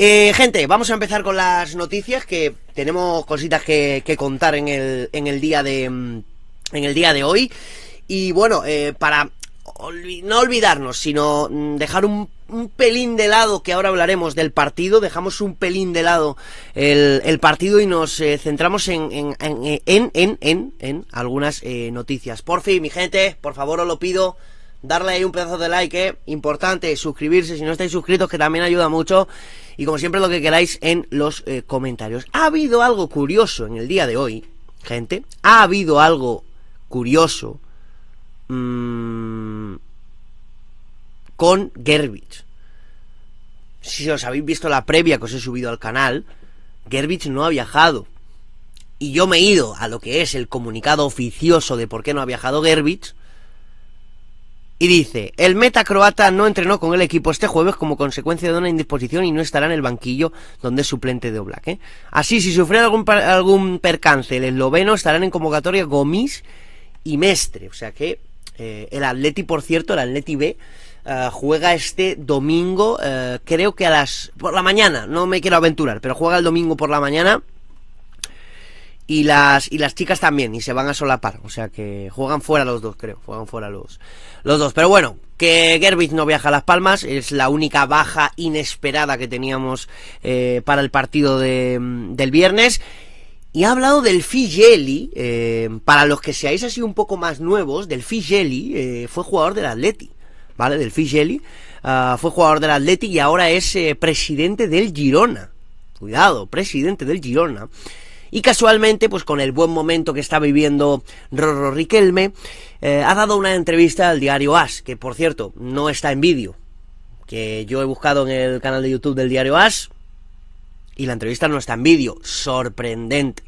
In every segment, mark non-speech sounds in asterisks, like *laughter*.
Eh, gente, vamos a empezar con las noticias que tenemos cositas que, que contar en el, en el día de mm, en el día de hoy y bueno eh, para no olvidarnos sino mm, dejar un, pelín de lado que ahora hablaremos del partido dejamos un pelín de lado el, partido y nos eh, centramos en en en en, en, en algunas noticias por fin mi gente por favor os lo pido darle ahí un pedazo de like importante suscribirse si no estáis suscritos que también ayuda mucho y como siempre lo que queráis en los eh, comentarios. Ha habido algo curioso en el día de hoy, gente. Ha habido algo curioso mm, con Gerbich. Si os habéis visto la previa que os he subido al canal, Gerbich no ha viajado. Y yo me he ido a lo que es el comunicado oficioso de por qué no ha viajado Gerbich y dice, el meta croata no entrenó con el equipo este jueves como consecuencia de una indisposición y no estará en el banquillo donde es suplente de Oblak. ¿eh? Así, si sufre algún, algún percance, el esloveno estarán en convocatoria Gomis y Mestre. O sea que eh, el Atleti, por cierto, el Atleti B, eh, juega este domingo, creo que a las... por la mañana, no me quiero aventurar, pero juega el domingo por la mañana y las y las chicas también y se van a solapar o sea que juegan fuera los dos creo juegan fuera los los dos pero bueno que Gervitz no viaja a Las Palmas es la única baja inesperada que teníamos eh, para el partido de, del viernes y ha hablado del Figeli eh, para los que seáis así un poco más nuevos del Figeli eh, fue jugador del Atleti vale del Figeli ah, fue jugador del Atleti y ahora es presidente del Girona cuidado presidente del Girona y casualmente, pues con el buen momento que está viviendo Rorro Riquelme, eh, ha dado una entrevista al diario As, que por cierto, no está en vídeo, que yo he buscado en el canal de YouTube del diario As, y la entrevista no está en vídeo, sorprendente,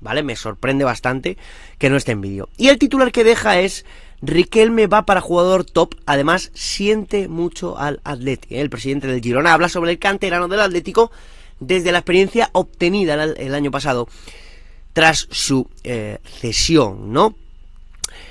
¿vale? Me sorprende bastante que no esté en vídeo. Y el titular que deja es, Riquelme va para jugador top, además siente mucho al Atlético. ¿eh? El presidente del Girona habla sobre el canterano del Atlético, desde la experiencia obtenida el año pasado tras su eh, cesión, ¿no?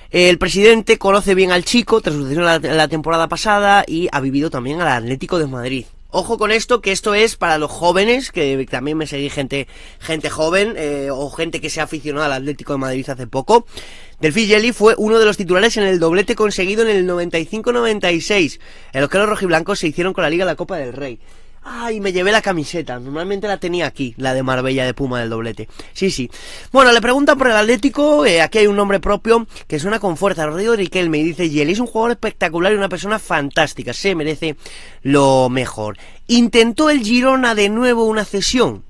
El presidente conoce bien al chico tras su cesión la, temporada pasada y ha vivido también al Atlético de Madrid. Ojo con esto, que esto es para los jóvenes, que también me seguí gente, gente joven eh, o gente que se ha aficionado al Atlético de Madrid hace poco. Delfi Jelly fue uno de los titulares en el doblete conseguido en el 95-96, en los que los rojiblancos se hicieron con la Liga de la Copa del Rey. Ay, me llevé la camiseta. Normalmente la tenía aquí, la de Marbella de Puma del doblete. Sí, sí. Bueno, le preguntan por el Atlético. Eh, aquí hay un nombre propio que suena con fuerza. Rodrigo Riquelme y dice Yeli es un jugador espectacular y una persona fantástica. Se merece lo mejor. Intentó el Girona de nuevo una cesión.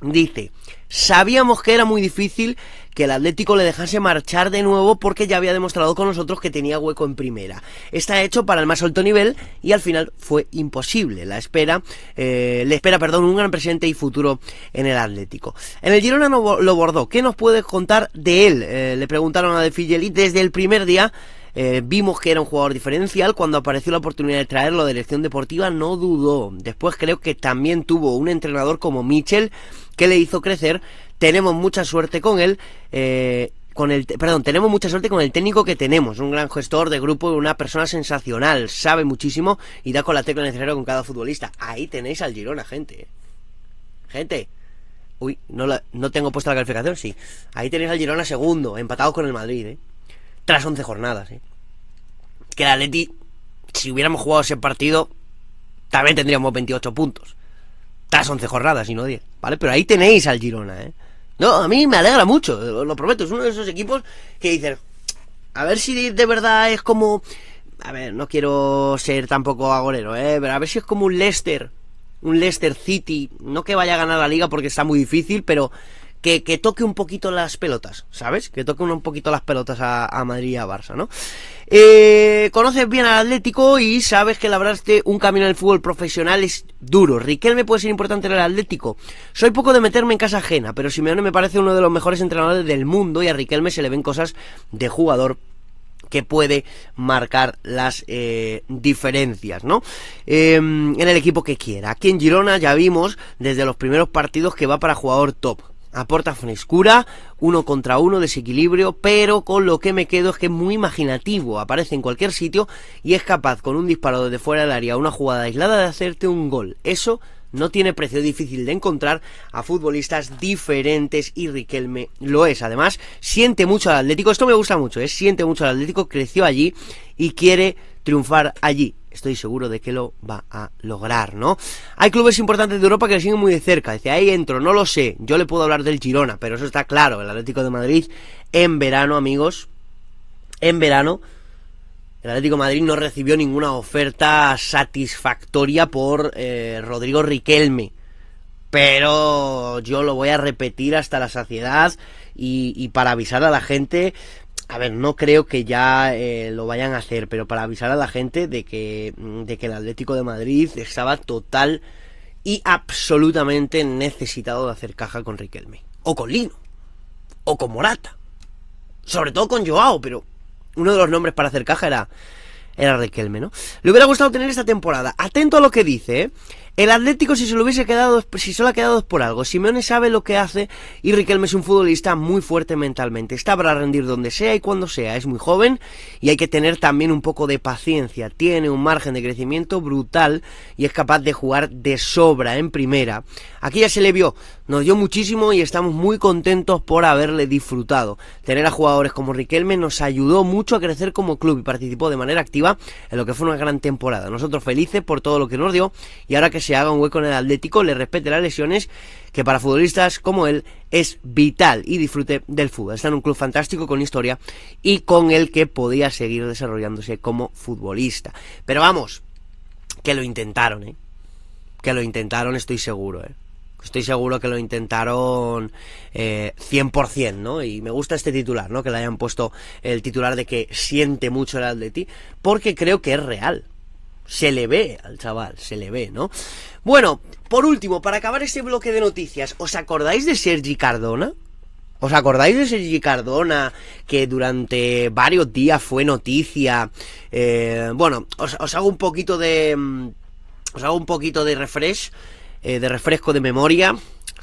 Dice, sabíamos que era muy difícil, que el Atlético le dejase marchar de nuevo porque ya había demostrado con nosotros que tenía hueco en primera. Está hecho para el más alto nivel y al final fue imposible. La espera, eh, le espera, perdón, un gran presente y futuro en el Atlético. En el Girona lo bordó. ¿Qué nos puedes contar de él? Eh, le preguntaron a De Figeli desde el primer día. Eh, vimos que era un jugador diferencial. Cuando apareció la oportunidad de traerlo de dirección deportiva, no dudó. Después creo que también tuvo un entrenador como Mitchell que le hizo crecer tenemos mucha suerte con él. Eh, con el, perdón, tenemos mucha suerte con el técnico que tenemos, un gran gestor de grupo, una persona sensacional, sabe muchísimo y da con la tecla necesaria con cada futbolista. Ahí tenéis al Girona, gente. Gente. Uy, no, no tengo puesta la calificación, sí. Ahí tenéis al Girona segundo, empatados con el Madrid, ¿eh? Tras 11 jornadas, ¿eh? Que la Atleti, si hubiéramos jugado ese partido, también tendríamos 28 puntos. Tras 11 jornadas y no 10, ¿vale? Pero ahí tenéis al Girona, ¿eh? No, a mí me alegra mucho, lo prometo. Es uno de esos equipos que dicen, a ver si de verdad es como... A ver, no quiero ser tampoco agorero, ¿eh? Pero a ver si es como un Leicester, un Leicester City. No que vaya a ganar la liga porque está muy difícil, pero que, toque un poquito las pelotas, ¿sabes? Que toque un poquito las pelotas a, Madrid y a Barça, ¿no? Eh, conoces bien al Atlético y sabes que labraste un camino en el fútbol profesional es duro. Riquelme puede ser importante en el Atlético. Soy poco de meterme en casa ajena, pero Simeone me parece uno de los mejores entrenadores del mundo y a Riquelme se le ven cosas de jugador que puede marcar las eh, diferencias, ¿no? Em, en el equipo que quiera. Aquí en Girona ya vimos desde los primeros partidos que va para jugador top aporta frescura, uno contra uno, desequilibrio, pero con lo que me quedo es que es muy imaginativo, aparece en cualquier sitio y es capaz con un disparo desde fuera del área, una jugada aislada de hacerte un gol. Eso no tiene precio difícil de encontrar a futbolistas diferentes y Riquelme lo es. Además, siente mucho al Atlético, esto me gusta mucho, ¿eh? siente mucho al Atlético, creció allí y quiere triunfar allí. Estoy seguro de que lo va a lograr, ¿no? Hay clubes importantes de Europa que le siguen muy de cerca. Dice, ahí entro, no lo sé. Yo le puedo hablar del Girona, pero eso está claro. El Atlético de Madrid en verano, amigos. En verano el Atlético Madrid no recibió ninguna oferta satisfactoria por eh, Rodrigo Riquelme. Pero yo lo voy a repetir hasta la saciedad y, para avisar a la gente, a ver, no creo que ya eh, lo vayan a hacer, pero para avisar a la gente de que, mm, de que el Atlético de Madrid estaba total y absolutamente necesitado de hacer caja con Riquelme. O con Lino. O con Morata. Sobre todo con Joao, pero uno de los nombres para hacer caja era, era ¿no? Le hubiera gustado tener esta temporada. Atento a lo que dice, ¿eh? El Atlético, si se lo hubiese quedado, si solo ha quedado es por algo. Simeone sabe lo que hace y Riquelme es un futbolista muy fuerte mentalmente. Está para rendir donde sea y cuando sea. Es muy joven y hay que tener también un poco de paciencia. Tiene un margen de crecimiento brutal y es capaz de jugar de sobra en primera. Aquí ya se le vio, nos dio muchísimo y estamos muy contentos por haberle disfrutado. Tener a jugadores como Riquelme nos ayudó mucho a crecer como club y participó de manera activa en lo que fue una gran temporada. Nosotros felices por todo lo que nos dio y ahora que se haga un hueco en el Atlético, le respete las lesiones, que para futbolistas como él es vital y disfrute del fútbol. Está en un club fantástico con historia y con el que podía seguir desarrollándose como futbolista. Pero vamos, que lo intentaron, ¿eh? Que lo intentaron, estoy seguro, ¿eh? Estoy seguro que lo intentaron 100%, eh, ¿no? Y me gusta este titular, ¿no? Que le hayan puesto el titular de que siente mucho el Atleti, porque creo que es real se le ve al chaval, se le ve, ¿no? Bueno, por último, para acabar este bloque de noticias, ¿os acordáis de Sergi Cardona? ¿Os acordáis de Sergi Cardona que durante varios días fue noticia? Eh, bueno, os, hago un poquito de... Mm, os hago un poquito de refresh, eh, de refresco de memoria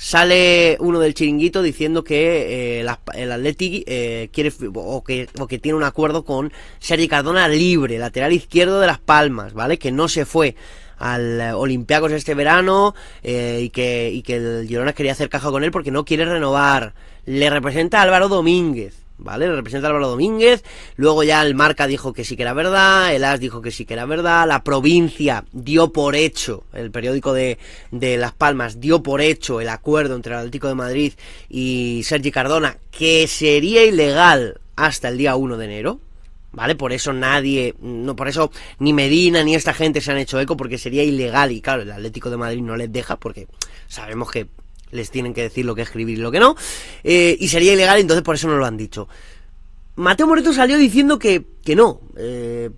sale uno del chiringuito diciendo que eh, el Atleti eh, quiere o que, tiene un acuerdo con Sergi Cardona libre, lateral izquierdo de Las Palmas, ¿vale? Que no se fue al eh, Olympiacos este verano y, que, el Girona quería hacer caja con él porque no quiere renovar. Le representa Álvaro Domínguez. ¿vale? representa Álvaro Domínguez. Luego ya el Marca dijo que sí que era verdad, el As dijo que sí que era verdad, la provincia dio por hecho, el periódico de, de Las Palmas dio por hecho el acuerdo entre el Atlético de Madrid y Sergi Cardona, que sería ilegal hasta el día 1 de enero, ¿vale? Por eso nadie, no, por eso ni Medina ni esta gente se han hecho eco porque sería ilegal y claro, el Atlético de Madrid no les deja porque sabemos que les tienen que decir lo que escribir y lo que no, eh, y sería ilegal, entonces por eso no lo han dicho. Mateo Moreto salió diciendo que, que no, eh,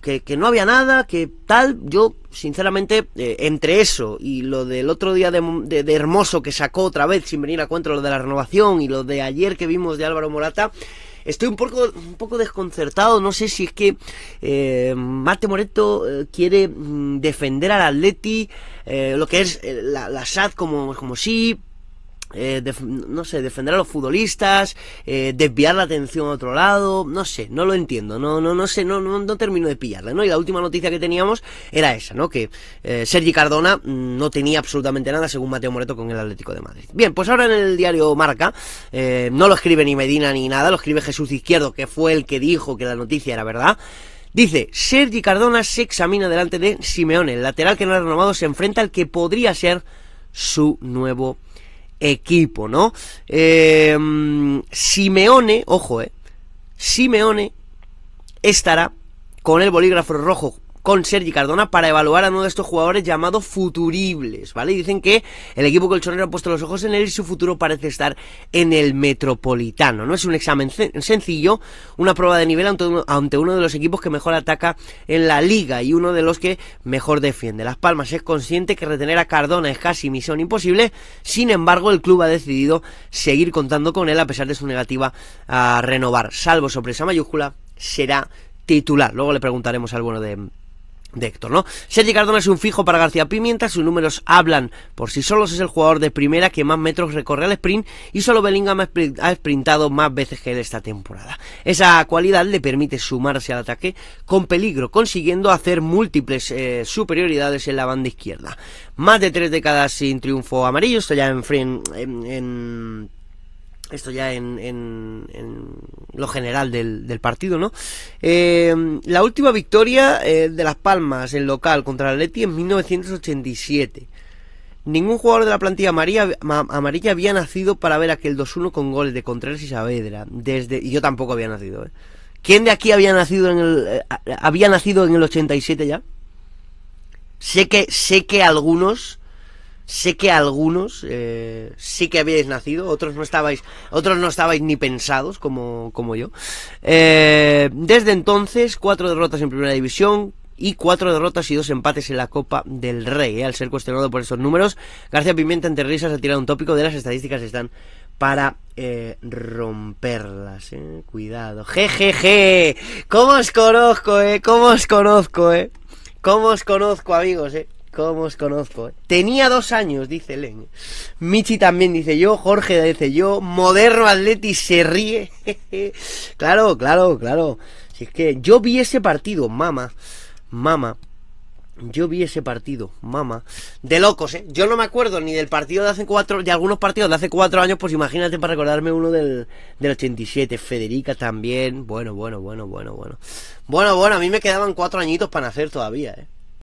que, no había nada, que tal. Yo, sinceramente, eh, entre eso y lo del otro día de, de, Hermoso que sacó otra vez sin venir a cuento, lo de la renovación y lo de ayer que vimos de Álvaro Morata, Estoy un poco, un poco desconcertado, no sé si es que eh, Moreto eh, quiere mm, defender al Atleti, eh, lo que es eh, la, la SAD como, como sí, eh, no sé, defender a los futbolistas, eh, desviar la atención a otro lado, no sé, no lo entiendo, no, no, no sé, no, no, termino de pillarle ¿no? Y la última noticia que teníamos era esa, ¿no? Que eh, Sergi Cardona no tenía absolutamente nada, según Mateo Moreto, con el Atlético de Madrid. Bien, pues ahora en el diario Marca, no lo escribe ni Medina ni nada, lo escribe Jesús Izquierdo, que fue el que dijo que la noticia era verdad. Dice, Sergi Cardona se examina delante de Simeone, el lateral que no ha renovado se enfrenta al que podría ser su nuevo equipo, ¿no? Em, Simeone, ojo, eh, Simeone estará con el bolígrafo rojo con Sergi Cardona para evaluar a uno de estos jugadores Llamados futuribles, ¿vale? Y dicen que el equipo colchonero ha puesto los ojos en él y su futuro parece estar en el Metropolitano. No es un examen sencillo, una prueba de nivel ante uno de los equipos que mejor ataca en la liga y uno de los que mejor defiende. Las Palmas es consciente que retener a Cardona es casi misión imposible, sin embargo el club ha decidido seguir contando con él a pesar de su negativa a renovar. Salvo sorpresa mayúscula, será titular. Luego le preguntaremos al bueno de de Héctor, ¿no? Sergio Cardona es un fijo para García Pimienta, sus números hablan por sí solos, es el jugador de primera que más metros recorre al sprint y solo Bellingham ha sprintado más veces que él esta temporada. Esa cualidad le permite sumarse al ataque con peligro, consiguiendo hacer múltiples eh, superioridades en la banda izquierda. Más de tres décadas sin triunfo amarillo, está ya en, en, en esto ya en, en, lo general del, partido, ¿no? Eh, la última victoria eh, de Las Palmas en local contra el Leti en 1987. Ningún jugador de la plantilla amarilla, había nacido para ver aquel 2-1 con goles de Contreras y Saavedra. Desde, y yo tampoco había nacido. ¿eh? ¿Quién de aquí había nacido en el, eh, había nacido en el 87 ya? Sé que, sé que algunos, Sé que algunos eh, sí que habíais nacido, otros no estabais, otros no estabais ni pensados como, como yo. Eh, desde entonces, cuatro derrotas en primera división, y cuatro derrotas y dos empates en la Copa del Rey, eh, al ser cuestionado por esos números. García Pimienta, entre risas, ha tirado un tópico de las estadísticas están para romperlas, ¿eh? Cuidado. Jejeje, ¿cómo os conozco, eh? ¿Cómo os conozco, eh? ¿Cómo os conozco, amigos, eh? ¿Cómo os conozco? Tenía dos años, dice Len. Michi también dice yo, Jorge dice yo, Moderno Atleti se ríe. *laughs* claro, claro, claro. Si es que yo vi ese partido, mama, mama. Yo vi ese partido, mama. De locos, ¿eh? Yo no me acuerdo ni del partido de hace cuatro, de algunos partidos de hace cuatro años, pues imagínate para recordarme uno del, del 87. Federica también. Bueno, bueno, bueno, bueno, bueno. Bueno, bueno, a mí me quedaban cuatro añitos para nacer todavía, ¿eh?